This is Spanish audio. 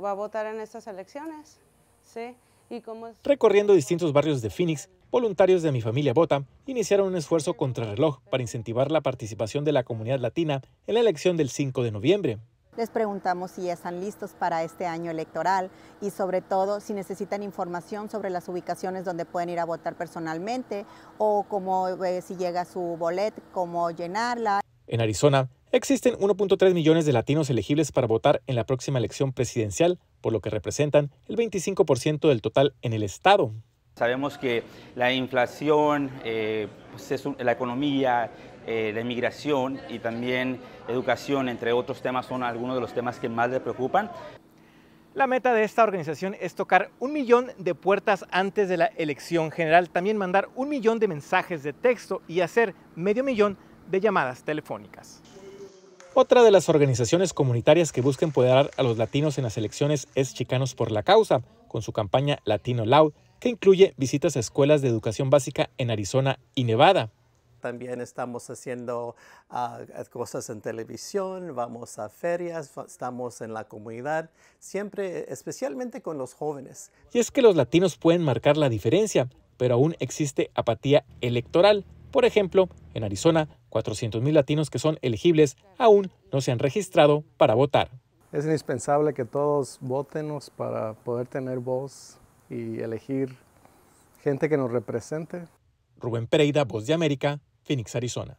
va a votar en estas elecciones. ¿Y Recorriendo distintos barrios de Phoenix, voluntarios de Mi Familia Vota iniciaron un esfuerzo contrarreloj para incentivar la participación de la comunidad latina en la elección del 5 de noviembre. Les preguntamos si ya están listos para este año electoral y sobre todo si necesitan información sobre las ubicaciones donde pueden ir a votar personalmente o cómo eh, si llega su bolet, cómo llenarla. En Arizona, Existen 1.3 millones de latinos elegibles para votar en la próxima elección presidencial, por lo que representan el 25% del total en el estado. Sabemos que la inflación, eh, pues la economía, eh, la inmigración y también educación, entre otros temas, son algunos de los temas que más le preocupan. La meta de esta organización es tocar un millón de puertas antes de la elección general, también mandar un millón de mensajes de texto y hacer medio millón de llamadas telefónicas. Otra de las organizaciones comunitarias que busca empoderar a los latinos en las elecciones es Chicanos por la Causa, con su campaña Latino Loud, que incluye visitas a escuelas de educación básica en Arizona y Nevada. También estamos haciendo ah, cosas en televisión, vamos a ferias, estamos en la comunidad, siempre especialmente con los jóvenes. Y es que los latinos pueden marcar la diferencia, pero aún existe apatía electoral. Por ejemplo, en Arizona, 400.000 latinos que son elegibles aún no se han registrado para votar. Es indispensable que todos voten para poder tener voz y elegir gente que nos represente. Rubén Pereira, Voz de América, Phoenix, Arizona.